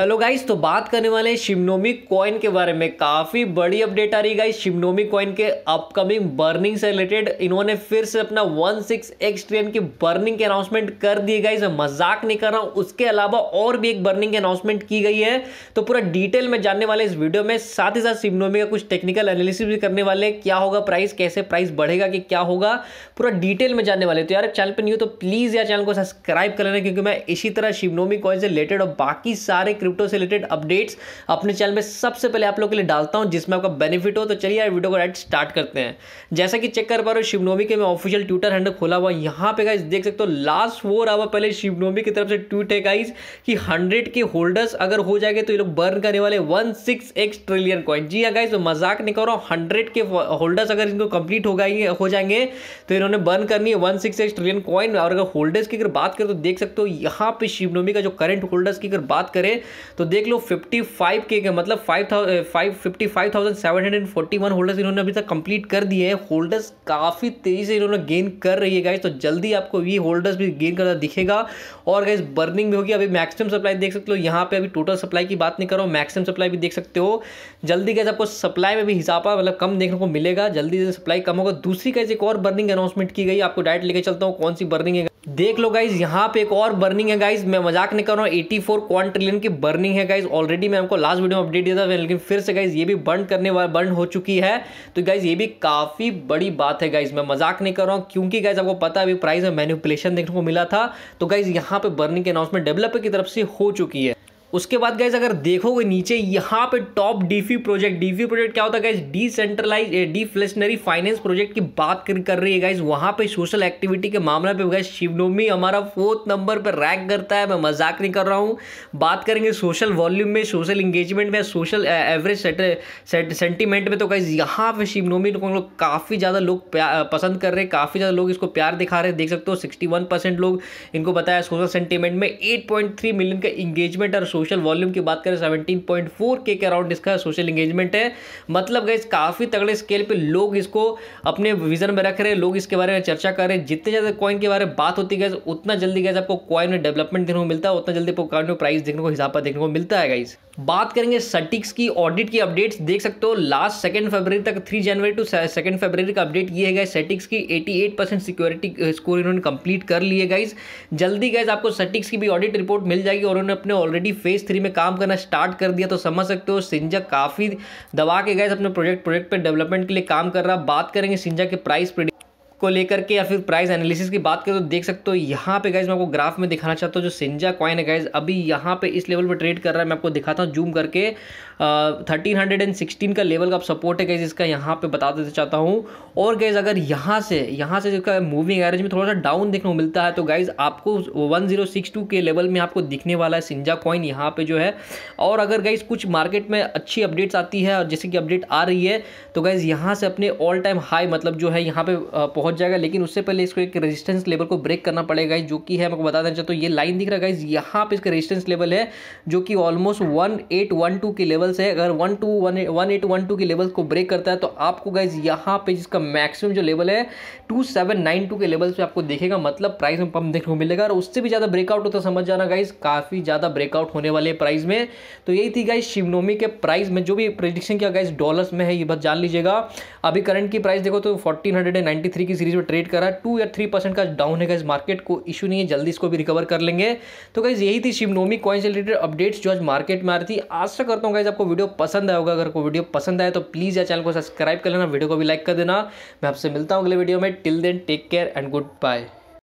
hello guys तो बात करने वाले हैं शिवनोमी कॉइन के बारे में काफ़ी बड़ी अपडेट आ रही गाइस शिवनोमी कॉइन के अपकमिंग बर्निंग से रिलेटेड इन्होंने फिर से अपना वन सिक्स एक्स ट्रेन की बर्निंग के अनाउंसमेंट कर दी गाइस मजाक नहीं कर रहा हूँ उसके अलावा और भी एक बर्निंग की अनाउंसमेंट की गई है तो पूरा डिटेल में जानने वाले इस वीडियो में साथ ही साथ शिवनोमी का कुछ टेक्निकल एनालिसिस भी करने वाले क्या होगा प्राइस कैसे प्राइस बढ़ेगा कि क्या होगा पूरा डिटेल में जानने वाले तो यार चैनल पर हो तो प्लीज़ यार चैनल को सब्सक्राइब कर लेना क्योंकि मैं इसी तरह शिवनोमी कॉइन से रिलेटेड और बाकी सारे क्रिप्टो से रिलेटेड अपडेट्स अपने चैनल में सबसे पहले आप लोग के लिए डालता हूँ जिसमें आपका बेनिफिट हो तो चलिए यार वीडियो को राइट स्टार्ट करते हैं जैसा कि चेक कर पा रहे हो शिवनोमी के मैं ऑफिशियल ट्विटर हैंडल खोला हुआ यहाँ पे गाइज देख सकते हो लास्ट फोर आवर पहले शिवनोमी की तरफ से ट्वीट है गाइज कि हंड्रेड के होल्डर्स अगर हो जाएंगे तो ये लोग बर्न करने वाले वन ट्रिलियन कॉइन जी हाँ गाइज तो मजाक नहीं कर रहा हूँ हंड्रेड के होल्डर्स अगर इनको कंप्लीट हो गए हो जाएंगे तो इन्होंने बर्न करनी है one six X trillion coin और अगर होल्डर्स की अगर बात करें तो देख सकते हो यहाँ पे शिवनोमी का जो करंट होल्डर्स की अगर बात करें तो देख लो फिफ्टी फाइव के मतलब five five fifty five thousand seven hundred and forty one holders इन्होंने अभी तक कंप्लीट कर दिए हैं होल्डर्स काफ़ी तेज़ी से इन्होंने गेन कर रही है गाइज तो जल्दी आपको ये होल्डर्स भी गेन करना दिखेगा और गाइज बर्निंग भी होगी अभी मैक्सिमम सप्लाई देख सकते हो यहाँ पर अभी टोटल सप्लाई की बात नहीं करो मैक्सिमम सप्लाई भी देख सकते हो जल्दी गाइज आपको सप्लाई में भी हिसाबा मतलब कम देखने को मिलेगा जल्दी जल्दी सप्लाई कम होगा दूसरी गाइज एक और बर्निंग अनाउंसमेंट की गई आपको डायरेक्ट लेकर चलता हूँ कौन सी बर्निंग है देख लो गाइज यहाँ पे एक और बर्निंग है गाइज मैं मजाक नहीं कर रहा हूँ 84 फोर क्वान ट्रिलियन की बर्निंग है गाइज ऑलरेडी मैं आपको लास्ट वीडियो में अपडेट दिया था लेकिन फिर से गाइज ये भी बर्न करने वाला बर्न हो चुकी है तो गाइज ये भी काफ़ी बड़ी बात है गाइज मैं मजाक नहीं कर रहा हूँ क्योंकि गाइज आपको पता है अभी प्राइस में मैन्यूपुलेशन देखने को मिला था तो गाइज यहाँ पे बर्निंग के अनाउंसमेंट डेवलपर की तरफ से हो चुकी है उसके बाद गैस अगर देखोगे नीचे यहाँ पे top DeFi project DeFi project क्या होता है guys decentralize deflationary finance project की बात कर, कर रही है गैस वहाँ पे सोशल एक्टिविटी के मामले पे गैस शिवनोमी हमारा फोर्थ नंबर पे रैंक करता है मैं मजाक नहीं कर रहा हूँ बात करेंगे सोशल वॉल्यूम में सोशल इंगेजमेंट में सोशल एवरेज सेंटिमेंट में तो गैस यहाँ पर शिवनोमी को लोग काफ़ी ज़्यादा लोग eh, पसंद कर रहे हैं काफ़ी ज़्यादा लोग इसको प्यार दिखा रहे हैं देख सकते हो सिक्सटी लोग इनको बताया सोशल सेंटिमेंट में एट मिलियन का इंगेजमेंट और सोशल वॉल्यूम की बात करें सेवनटीन पॉइंट फोर के अराउंड इसका सोशल इंगेजमेंट है मतलब गए काफ़ी तगड़े स्केल पर लोग इसको अपने विजन में रख रहे हैं लोग इसके बारे में चर्चा कर रहे हैं जितने ज़्यादा कॉइन के बारे में बात होती गई उतना जल्दी गए आपको कॉइन में डेवलपमेंट देखने को मिलता है उतना जल्दी आपको कॉइन में प्राइस देखने को हिसाब पर देखने को मिलता है गाइज़ बात करेंगे सटिक्स की ऑडिट की अपडेट्स देख सकते हो लास्ट सेकेंड फरवरी तक थ्री जनवरी टू सेकेंड फरवरी का अपडेट ये है गाइज सेटिक्स की 88 परसेंट सिक्योरिटी स्कोर इन्होंने कंप्लीट कर लिए गाइज जल्दी गाइज आपको सटिक्स की भी ऑडिट रिपोर्ट मिल जाएगी और उन्होंने अपने ऑलरेडी फेज थ्री में काम करना स्टार्ट कर दिया तो समझ सकते हो सिंजा काफ़ी दबा के गाइज अपने प्रोजेक्ट प्रोजेक्ट पर डेवलपमेंट के लिए काम कर रहा बात करेंगे सिंजा के प्राइस प्रेडिक्ट को लेकर के या फिर प्राइस एनालिसिस की बात करें तो देख सकते हो यहाँ पे गाइज मैं आपको ग्राफ में दिखाना चाहता हूँ जो सिंजा कॉइन है गाइज अभी यहाँ पे इस लेवल पे ट्रेड कर रहा है मैं आपको दिखाता हूँ जूम करके थर्टीन हंड्रेड एंड सिक्सटीन का लेवल का सपोर्ट है गाइज इसका यहाँ पे बता देना चाहता हूँ और गाइज अगर यहाँ से यहाँ से जिसका मूविंग एवरेज में थोड़ा सा डाउन देखने को मिलता है तो गाइज आपको वन के लेवल में आपको दिखने वाला है सिंजा कॉइन यहाँ पे जो है और अगर गाइज कुछ मार्केट में अच्छी अपडेट्स आती है और जैसे कि अपडेट आ रही है तो गाइज यहाँ से अपने ऑल टाइम हाई मतलब जो है यहाँ पर पहुंच जाएगा लेकिन उससे पहले इसको एक रेजिस्टेंस लेवल को ब्रेक करना पड़ेगा जो कि है मैं बता देना चाहता हूँ ये लाइन दिख रहा है गाइज यहाँ पे इसका रेजिस्टेंस लेवल है जो कि almost one eight one two के लेवल से अगर one two one one eight one two के लेवल को ब्रेक करता है तो आपको गाइज यहाँ पे जिसका मैक्सिमम जो लेवल है टू सेवन नाइन टू के लेवल पे आपको देखेगा मतलब प्राइस में पंप देखने को मिलेगा और उससे भी ज़्यादा ब्रेकआउट होता समझ जाना गाइज काफ़ी ज़्यादा ब्रेकआउट होने वाले प्राइस में तो यही थी गाइज शिवनोमी के प्राइस में जो भी प्रडिक्शन किया गाइज डॉलर्स में है ये बात जान लीजिएगा अभी करंट की प्राइस देखो तो फोर्टीन की सीरीज में ट्रेड करा टू या थ्री परसेंट का डाउन है इस मार्केट को इशू नहीं है जल्दी इसको भी रिकवर कर लेंगे तो गाइज यही थी शिवनोमी कॉइन से रिलेटेड अपडेट्स जो आज मार्केट में आ रही थी आशा करता हूँ गाइज आपको वीडियो पसंद आया होगा अगर आपको वीडियो पसंद आए तो प्लीज़ या चैनल को सब्सक्राइब कर लेना वीडियो को भी लाइक कर देना मैं आपसे मिलता हूँ अगले वीडियो में till then take care and good bye